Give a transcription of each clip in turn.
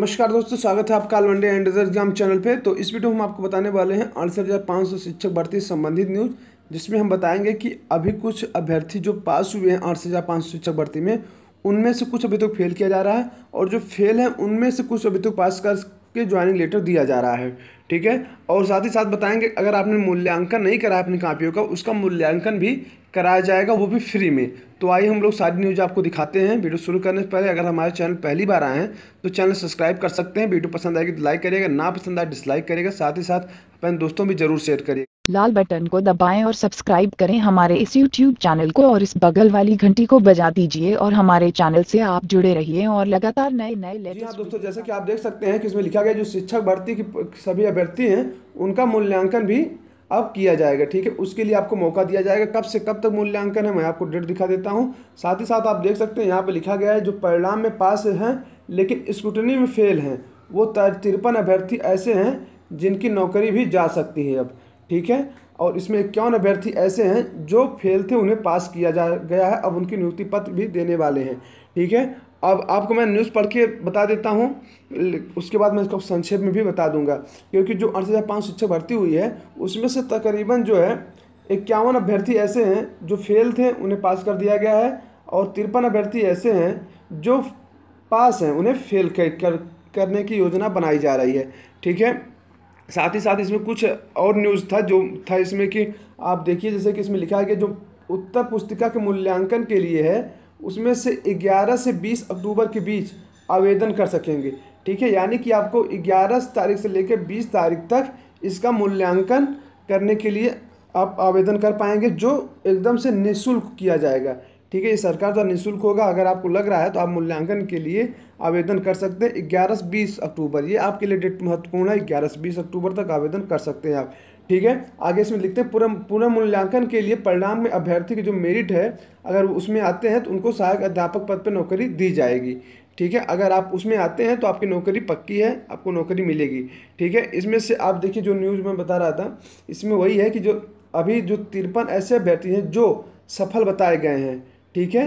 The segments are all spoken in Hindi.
नमस्कार दोस्तों स्वागत है आपका अलवंडे एंड एग्जाम चैनल पे तो इस वीडियो हम आपको बताने वाले हैं अड़सठ हज़ार पाँच सौ शिक्षक भर्ती संबंधित न्यूज़ जिसमें हम बताएंगे कि अभी कुछ अभ्यर्थी जो पास हुए हैं अड़सठ हज़ार पाँच सौ शिक्षक भर्ती में उनमें से कुछ अभी तक तो फेल किया जा रहा है और जो फेल है उनमें से कुछ अभी तक तो पास कर के ज्वाइनिंग लेटर दिया जा रहा है ठीक है और साथ ही साथ बताएंगे अगर आपने मूल्यांकन नहीं करा अपनी कापियों का उसका मूल्यांकन भी कराया जाएगा वो भी फ्री में तो आइए हम लोग सारी न्यूज़ आपको दिखाते हैं वीडियो शुरू करने से पहले अगर हमारे चैनल पहली बार आए हैं तो चैनल सब्सक्राइब कर सकते हैं वीडियो पसंद आएगी तो लाइक करिएगा ना पसंद आए डिसलाइक करिएगा साथ ही साथ अपने दोस्तों भी जरूर शेयर करिए लाल बटन को दबाएं और सब्सक्राइब करें हमारे इस यूट्यूब चैनल को और इस बगल वाली घंटी को बजा दीजिए और हमारे चैनल से आप जुड़े रहिए और लगातार नए नए हाँ दोस्तों जैसे कि आप देख सकते हैं कि इसमें लिखा गया जो शिक्षक भर्ती की सभी अभ्यर्थी हैं उनका मूल्यांकन भी अब किया जाएगा ठीक है उसके लिए आपको मौका दिया जाएगा कब से कब तक मूल्यांकन है मैं आपको डेट दिखा देता हूँ साथ ही साथ आप देख सकते हैं यहाँ पर लिखा गया है जो परिणाम में पास हैं लेकिन स्क्रूटनी में फेल हैं वो तिरपन अभ्यर्थी ऐसे हैं जिनकी नौकरी भी जा सकती है अब ठीक है और इसमें इक्यावन अभ्यर्थी ऐसे हैं जो फेल थे उन्हें पास किया जा गया है अब उनकी नियुक्ति पत्र भी देने वाले हैं ठीक है अब आपको मैं न्यूज़ पढ़ के बता देता हूँ उसके बाद मैं इसको संक्षेप में भी बता दूंगा क्योंकि जो अड़सठ हज़ार पाँच शिक्षक भर्ती हुई है उसमें से तकरीबन जो है इक्यावन अभ्यर्थी ऐसे हैं जो फेल थे उन्हें पास कर दिया गया है और तिरपन अभ्यर्थी ऐसे हैं जो पास हैं उन्हें फेल कर, कर करने की योजना बनाई जा रही है ठीक है साथ ही साथ इसमें कुछ और न्यूज़ था जो था इसमें कि आप देखिए जैसे कि इसमें लिखा है कि जो उत्तर पुस्तिका के मूल्यांकन के लिए है उसमें से 11 से 20 अक्टूबर के बीच आवेदन कर सकेंगे ठीक है यानी कि आपको 11 तारीख से लेकर 20 तारीख तक इसका मूल्यांकन करने के लिए आप आवेदन कर पाएंगे जो एकदम से निःशुल्क किया जाएगा ठीक है ये सरकार द्वारा निःशुल्क होगा अगर आपको लग रहा है तो आप मूल्यांकन के लिए आवेदन कर सकते हैं ग्यारह से बीस अक्टूबर ये आपके लिए डेट महत्वपूर्ण है ग्यारह से बीस अक्टूबर तक आवेदन कर सकते हैं आप ठीक है आगे इसमें लिखते हैं पूरा पूरा मूल्यांकन के लिए परिणाम में अभ्यर्थी की जो मेरिट है अगर उसमें आते हैं तो उनको सहायक अध्यापक पद पर नौकरी दी जाएगी ठीक है अगर आप उसमें आते हैं तो आपकी नौकरी पक्की है आपको नौकरी मिलेगी ठीक है इसमें से आप देखिए जो न्यूज़ में बता रहा था इसमें वही है कि जो अभी जो तिरपन ऐसे अभ्यर्थी हैं जो सफल बताए गए हैं ठीक है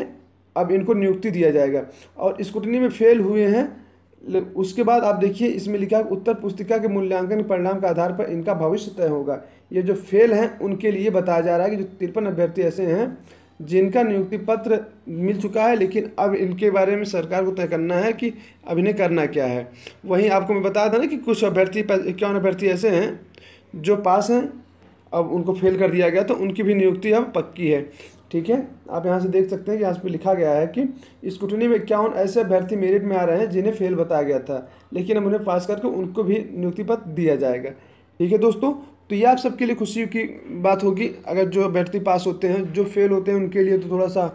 अब इनको नियुक्ति दिया जाएगा और स्कूटनी में फेल हुए हैं उसके बाद आप देखिए इसमें लिखा है उत्तर पुस्तिका के मूल्यांकन परिणाम के आधार पर इनका भविष्य तय होगा ये जो फेल हैं उनके लिए बताया जा रहा है कि जो तिरपन अभ्यर्थी ऐसे हैं जिनका नियुक्ति पत्र मिल चुका है लेकिन अब इनके बारे में सरकार को तय करना है कि अब इन्हें करना क्या है वहीं आपको मैं बताया था ना कि कुछ अभ्यर्थी इक्यावन अभ्यर्थी ऐसे हैं जो पास हैं अब उनको फेल कर दिया गया तो उनकी भी नियुक्ति अब पक्की है ठीक है आप यहाँ से देख सकते हैं कि यहाँ पे लिखा गया है कि स्कूटनी में उन ऐसे अभ्यर्थी मेरिट में आ रहे हैं जिन्हें फेल बताया गया था लेकिन अब उन्हें पास करके उनको भी नियुक्ति पत्र दिया जाएगा ठीक है दोस्तों तो ये आप सबके लिए खुशी की बात होगी अगर जो अभ्यर्थी पास होते हैं जो फेल होते हैं उनके लिए तो थोड़ा सा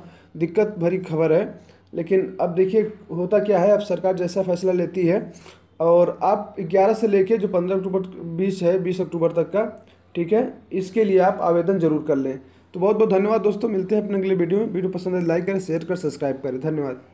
दिक्कत भरी खबर है लेकिन अब देखिए होता क्या है अब सरकार जैसा फैसला लेती है और आप ग्यारह से लेके जो पंद्रह अक्टूबर बीस है बीस अक्टूबर तक का ठीक है इसके लिए आप आवेदन जरूर कर लें तो बहुत बहुत धन्यवाद दोस्तों मिलते हैं अपने अगले वीडियो में वीडियो पसंद है तो लाइक करें शेयर करें सब्सक्राइब करें धन्यवाद